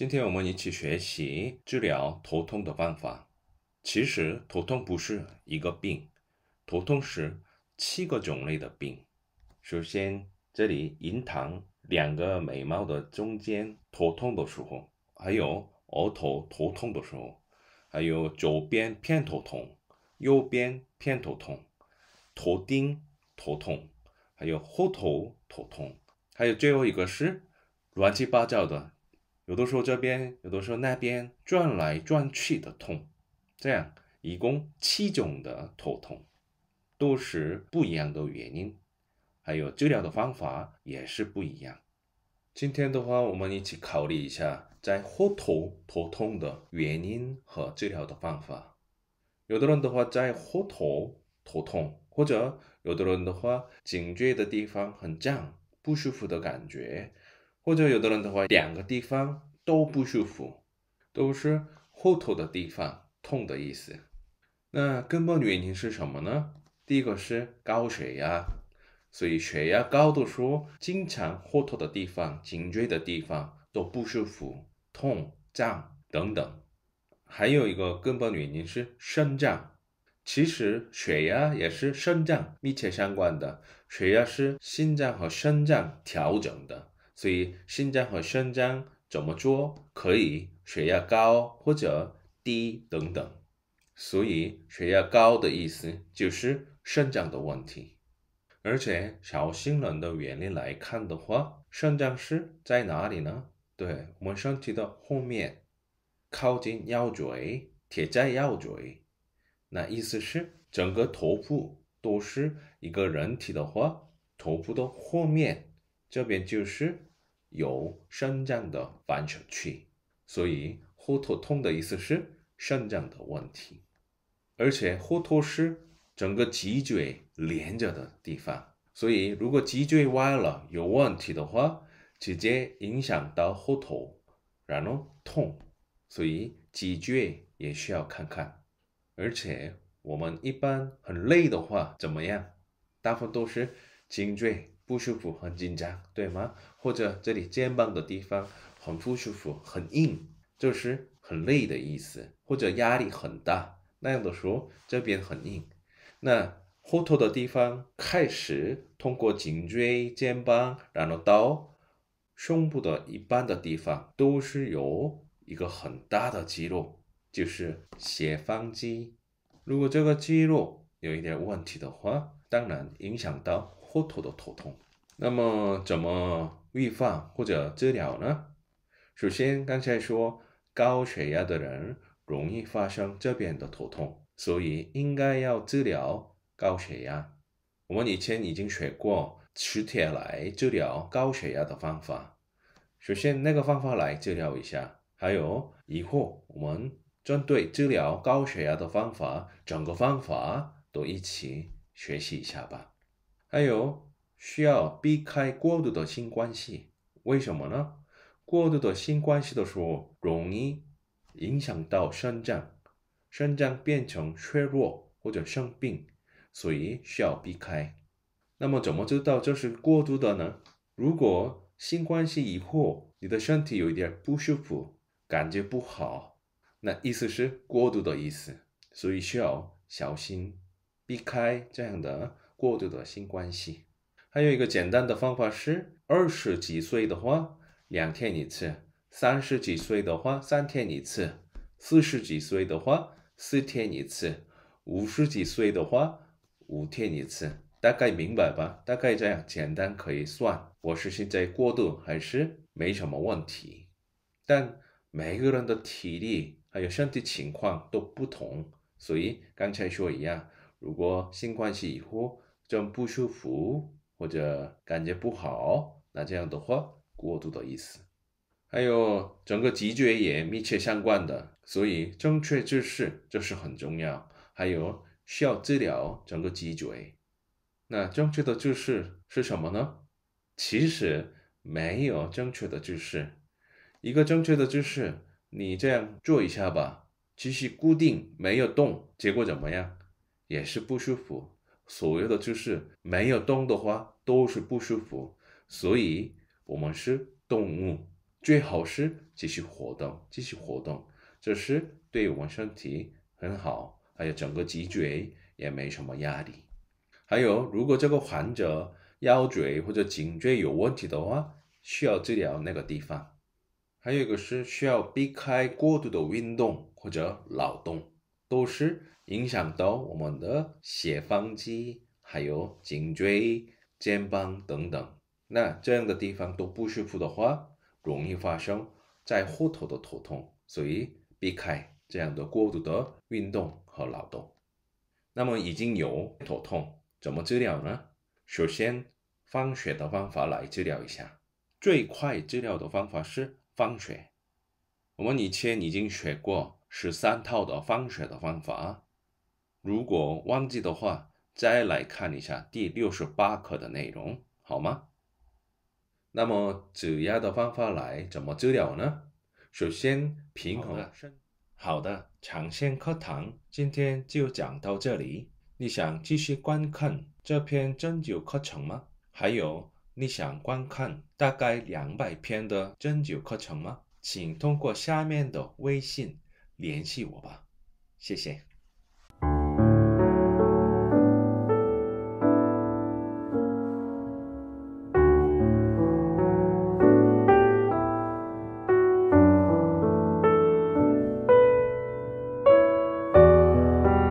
今天我们一起学习治疗头痛的办法。其实头痛不是一个病，头痛是七个种类的病。首先，这里银堂两个眉毛的中间头痛的时候，还有额头头痛的时候，还有左边偏头痛，右边偏头痛，头顶头痛，还有后头头痛，还有最后一个是乱七八糟的。有的时候这边，有的时候那边，转来转去的痛，这样一共七种的头痛，都是不一样的原因，还有治疗的方法也是不一样。今天的话，我们一起考虑一下在后头头痛的原因和治疗的方法。有的人的话在后头头痛，或者有的人的话颈椎的地方很胀不舒服的感觉。或者有的人的话，两个地方都不舒服，都是后头的地方痛的意思。那根本原因是什么呢？第一个是高血压，所以血压高的时候，经常后头的地方、颈椎的地方都不舒服、痛、胀等等。还有一个根本原因是肾脏，其实血压也是肾脏密切相关的，血压是心脏和肾脏调整的。所以肾脏和肾脏怎么做可以血压高或者低等等。所以血压高的意思就是肾脏的问题。而且小心人的原理来看的话，肾脏是在哪里呢？对我们身体的后面，靠近腰椎，贴在腰椎。那意思是整个头部都是一个人体的话，头部的后面这边就是。有肾脏的反射区，所以后头痛的意思是肾脏的问题，而且后头是整个脊椎连着的地方，所以如果脊椎歪了有问题的话，直接影响到后头，然后痛，所以脊椎也需要看看。而且我们一般很累的话怎么样？大部分都是颈椎。不舒服，很紧张，对吗？或者这里肩膀的地方很不舒服，很硬，就是很累的意思，或者压力很大那样的时候，这边很硬。那后头的地方开始通过颈椎、肩膀，然后到胸部的一般的地方，都是有一个很大的肌肉，就是斜方肌。如果这个肌肉有一点问题的话，当然影响到。或头的头痛，那么怎么预防或者治疗呢？首先，刚才说高血压的人容易发生这边的头痛，所以应该要治疗高血压。我们以前已经学过，磁铁来治疗高血压的方法。首先，那个方法来治疗一下。还有以后我们针对治疗高血压的方法，整个方法都一起学习一下吧。还有需要避开过度的性关系，为什么呢？过度的性关系的时候，容易影响到肾脏，肾脏变成衰弱或者生病，所以需要避开。那么怎么知道这是过度的呢？如果性关系以后你的身体有一点不舒服，感觉不好，那意思是过度的意思，所以需要小心避开这样的。过度的性关系，还有一个简单的方法是：二十几岁的话，两天一次；三十几岁的话，三天一次；四十几岁的话，四天一次；五十几岁的话，五天一次。大概明白吧？大概这样简单可以算。我是现在过度还是没什么问题？但每个人的体力还有身体情况都不同，所以刚才说一样，如果性关系以后。正不舒服或者感觉不好，那这样的话过度的意思，还有整个脊椎也密切相关的，所以正确姿势这是很重要。还有需要治疗整个脊椎，那正确的姿势是什么呢？其实没有正确的姿势，一个正确的姿势，你这样做一下吧，继续固定没有动，结果怎么样？也是不舒服。所有的就是没有动的话都是不舒服，所以我们是动物，最好是继续活动，继续活动，这是对我们身体很好，还有整个脊椎也没什么压力。还有，如果这个患者腰椎或者颈椎有问题的话，需要治疗那个地方。还有一个是需要避开过度的运动或者劳动。都是影响到我们的斜方肌，还有颈椎、肩膀等等。那这样的地方都不舒服的话，容易发生在后头的头痛。所以避开这样的过度的运动和劳动。那么已经有头痛，怎么治疗呢？首先放血的方法来治疗一下，最快治疗的方法是放血。我们以前已经学过十三套的放血的方法，如果忘记的话，再来看一下第六十八课的内容，好吗？那么，主要的方法来怎么治疗呢？首先，平衡好的，长线课堂今天就讲到这里。你想继续观看这篇针灸课程吗？还有，你想观看大概两百篇的针灸课程吗？请通过下面的微信联系我吧，谢谢。